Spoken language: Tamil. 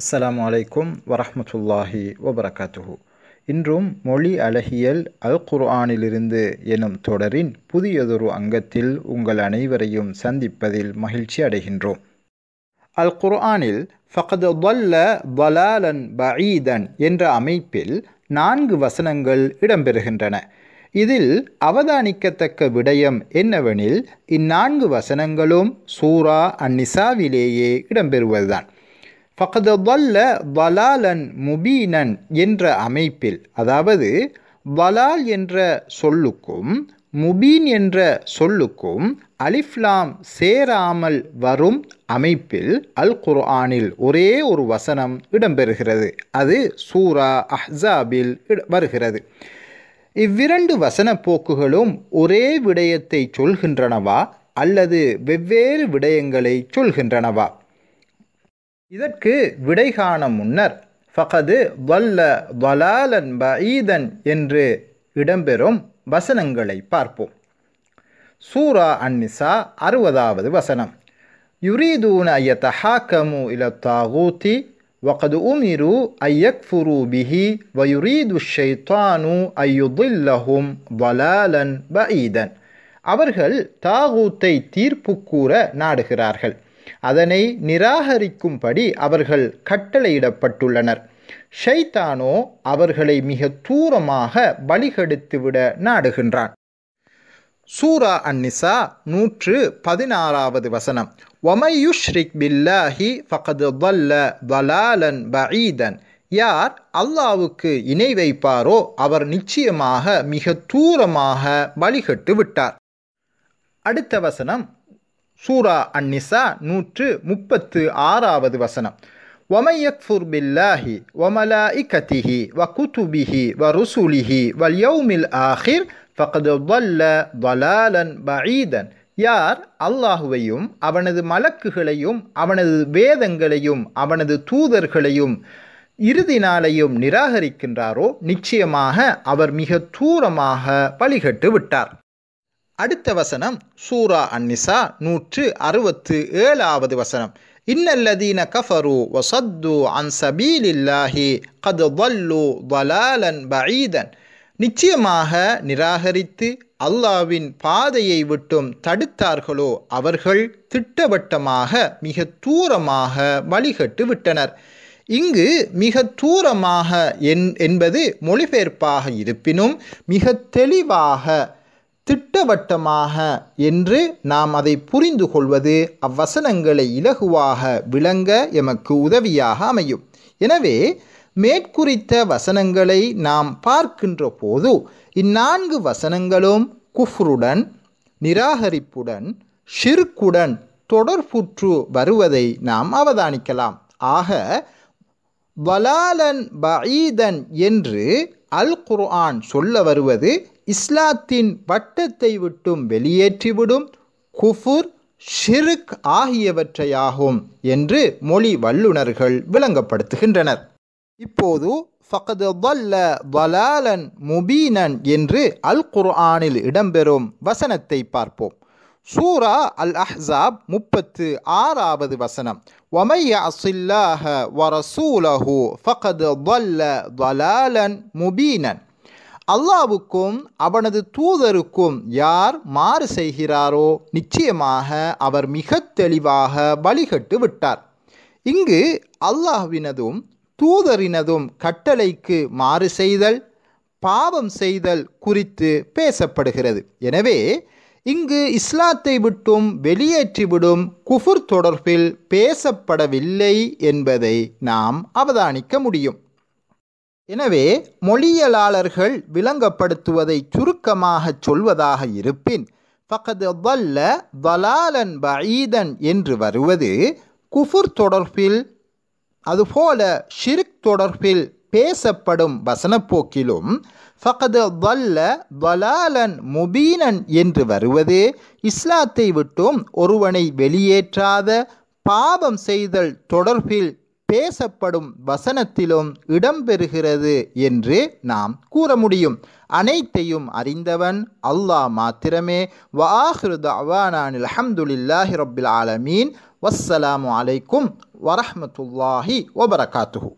அஸ்லாம் வலைக்கும் வரஹமத்துல்லாஹி வபரகாத்துஹு இன்றும் மொழி அழகியல் அல் குர்ஆனிலிருந்து எனும் தொடரின் புதியதொரு அங்கத்தில் உங்கள் அனைவரையும் சந்திப்பதில் மகிழ்ச்சி அடைகின்றோம் அல் குர்ஆனில் ஃபகது வல்ல வலாலன் பஈதன் என்ற அமைப்பில் நான்கு வசனங்கள் இடம்பெறுகின்றன இதில் அவதானிக்கத்தக்க விடயம் என்னவெனில் இந்நான்கு வசனங்களும் சூரா அந்நிசாவிலேயே இடம்பெறுவதுதான் ஃபகது வல்ல வலாலன் முபீனன் என்ற அமைப்பில் அதாவது வலால் என்ற சொல்லுக்கும் முபீன் என்ற சொல்லுக்கும் அலிஃப்லாம் சேராமல் வரும் அமைப்பில் அல் குர்ஆனில் ஒரே ஒரு வசனம் இடம்பெறுகிறது அது சூரா அஹ்சாபில் வருகிறது இவ்விரண்டு வசன போக்குகளும் ஒரே விடயத்தை சொல்கின்றனவா அல்லது வெவ்வேறு விடயங்களை சொல்கின்றனவா இதற்கு விடை காண முன்னர் ஃபகது வல்ல வலாலன் ஈதன் என்று இடம்பெறும் வசனங்களை பார்ப்போம் சூரா அன்னிசா அறுபதாவது வசனம் யுரீதூன ஐயத்த ஹாக்கமு இல தாகூத்தி வகது உமிரு ஐயக் ஃபுரூபிஹி به ويريد الشيطان أن வலாலன் ضلالا அவர்கள் தாகூத்தை தீர்ப்பு கூற நாடுகிறார்கள் அதனை நிராகரிக்கும்படி அவர்கள் கட்டளையிடப்பட்டுள்ளனர் ஷைத்தானோ அவர்களை மிக தூரமாக பலிகெடுத்துவிட நாடுகின்றான் சூரா அன்னிசா நூற்று பதினாறாவது வசனம் ஒமையுஷ்ரிக் பில்லாஹி ஃபகது வல்ல வலாலன் பஈதன் யார் அல்லாவுக்கு இணை வைப்பாரோ அவர் நிச்சயமாக மிக தூரமாக வழிகட்டு விட்டார் அடுத்த வசனம் சூரா அன்னிசா நூற்று முப்பத்து ஆறாவது வசனம் ومن يكفر بالله وملائكته وكتبه ورسله واليوم ஆஹிர் ஃபகது வல்ல வலாலன் بعيدا யார் அல்லாஹுவையும் அவனது மலக்குகளையும் அவனது வேதங்களையும் அவனது தூதர்களையும் இறுதி நாளையும் நிராகரிக்கின்றாரோ நிச்சயமாக அவர் மிக தூரமாக பலிகட்டு விட்டார் அடுத்த வசனம் சூரா அன்னிசா நூற்று அறுபத்து ஏழாவது வசனம் இன்னல்லதீன கஃபரு வசத்து அன் சபீலில்லாஹி கது வல்லு வலாலன் பஈதன் நிச்சயமாக நிராகரித்து அல்லாவின் பாதையை விட்டும் தடுத்தார்களோ அவர்கள் திட்டவட்டமாக மிக தூரமாக வழிகட்டு விட்டனர் இங்கு மிக தூரமாக என் என்பது மொழிபெயர்ப்பாக இருப்பினும் மிக தெளிவாக திட்டவட்டமாக என்று நாம் அதை புரிந்து கொள்வது அவ்வசனங்களை இலகுவாக விளங்க எமக்கு உதவியாக அமையும் எனவே மேற்குறித்த வசனங்களை நாம் பார்க்கின்ற போது இந்நான்கு வசனங்களும் குஃப்ருடன் நிராகரிப்புடன் ஷிர்குடன் தொடர்புற்று வருவதை நாம் அவதானிக்கலாம் ஆக வலாலன் பஈதன் என்று அல் குர்ஆன் சொல்ல வருவது இஸ்லாத்தின் வட்டத்தை விட்டும் வெளியேற்றிவிடும் குஃபுர் ஷிருக் ஆகியவற்றையாகும் என்று மொழி வல்லுநர்கள் விளங்கப்படுத்துகின்றனர் இப்போது ஃபகது வல்ல வலாலன் முபீனன் என்று அல் குர்ஆனில் இடம்பெறும் வசனத்தை பார்ப்போம் சூரா அல் அஹாப் முப்பத்து ஆறாவது வசனம் ஒமைய அசில்லாஹ வரசூலஹு ஃபகது வல்ல வலாலன் முபீனன் அல்லாவுக்கும் அவனது தூதருக்கும் யார் மாறு செய்கிறாரோ நிச்சயமாக அவர் மிக தெளிவாக வழிகட்டு விட்டார் இங்கு அல்லாஹ்வினதும் தூதரினதும் கட்டளைக்கு மாறு செய்தல் பாவம் செய்தல் குறித்து பேசப்படுகிறது எனவே இங்கு இஸ்லாத்தை விட்டும் வெளியேற்றிவிடும் குஃபுர் தொடர்பில் பேசப்படவில்லை என்பதை நாம் அவதானிக்க முடியும் எனவே மொழியலாளர்கள் விளங்கப்படுத்துவதை சுருக்கமாகச் சொல்வதாக இருப்பின் ஃபகது வல்ல வலாலன் பஈதன் என்று வருவது குஃபுர் தொடர்பில் அதுபோல ஷிருக் தொடர்பில் பேசப்படும் வசனப்போக்கிலும் ஃபகது வல்ல வலாலன் முபீனன் என்று வருவது இஸ்லாத்தை விட்டும் ஒருவனை வெளியேற்றாத பாவம் செய்தல் தொடர்பில் பேசப்படும் வசனத்திலும் இடம்பெறுகிறது என்று நாம் கூற முடியும் அனைத்தையும் அறிந்தவன் அல்லாஹ் மாத்திரமே வாஹ்ருத் அவானானில் அஹம்துலில்லாஹி ரபில் ஆலமீன் வஸ்ஸலாமு அலைக்கும் வரமத்துல்லாஹி ஒபரகாத்துஹூ